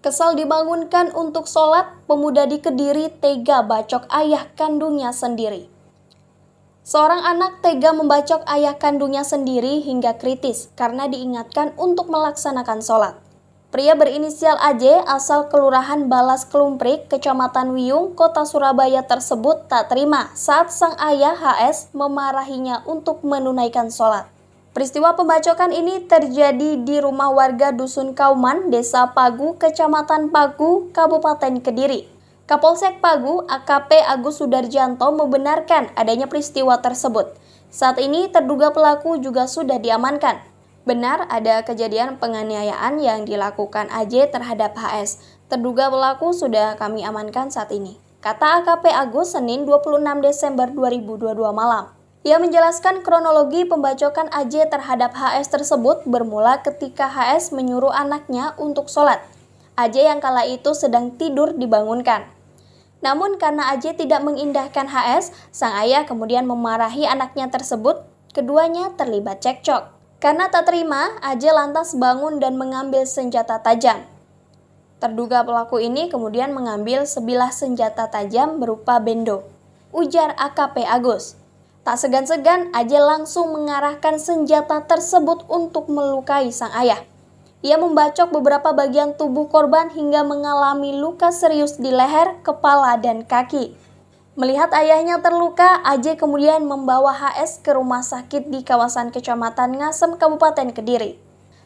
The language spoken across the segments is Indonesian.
Kesal dibangunkan untuk sholat, pemuda di Kediri tega bacok ayah kandungnya sendiri. Seorang anak tega membacok ayah kandungnya sendiri hingga kritis karena diingatkan untuk melaksanakan sholat. Pria berinisial AJ asal Kelurahan Balas Kelumprik, Kecamatan Wiyung, Kota Surabaya tersebut tak terima saat sang ayah HS memarahinya untuk menunaikan sholat. Peristiwa pembacokan ini terjadi di rumah warga Dusun Kauman, Desa Pagu, Kecamatan Pagu, Kabupaten Kediri. Kapolsek Pagu, AKP Agus Sudarjanto membenarkan adanya peristiwa tersebut. Saat ini terduga pelaku juga sudah diamankan. Benar ada kejadian penganiayaan yang dilakukan AJ terhadap HS. Terduga pelaku sudah kami amankan saat ini. Kata AKP Agus Senin 26 Desember 2022 malam. Ia menjelaskan kronologi pembacokan AJ terhadap HS tersebut bermula ketika HS menyuruh anaknya untuk sholat. AJ yang kala itu sedang tidur dibangunkan. Namun karena AJ tidak mengindahkan HS, sang ayah kemudian memarahi anaknya tersebut, keduanya terlibat cekcok. Karena tak terima, AJ lantas bangun dan mengambil senjata tajam. Terduga pelaku ini kemudian mengambil sebilah senjata tajam berupa bendo. Ujar AKP Agus tak segan-segan Ajel langsung mengarahkan senjata tersebut untuk melukai sang ayah. Ia membacok beberapa bagian tubuh korban hingga mengalami luka serius di leher, kepala, dan kaki. Melihat ayahnya terluka, Aje kemudian membawa HS ke rumah sakit di kawasan Kecamatan Ngasem, Kabupaten Kediri.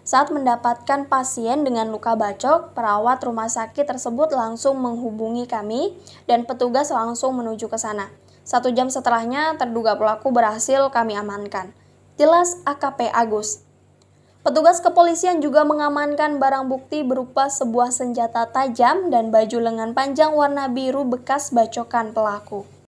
Saat mendapatkan pasien dengan luka bacok, perawat rumah sakit tersebut langsung menghubungi kami dan petugas langsung menuju ke sana. Satu jam setelahnya, terduga pelaku berhasil kami amankan. Jelas AKP Agus. Petugas kepolisian juga mengamankan barang bukti berupa sebuah senjata tajam dan baju lengan panjang warna biru bekas bacokan pelaku.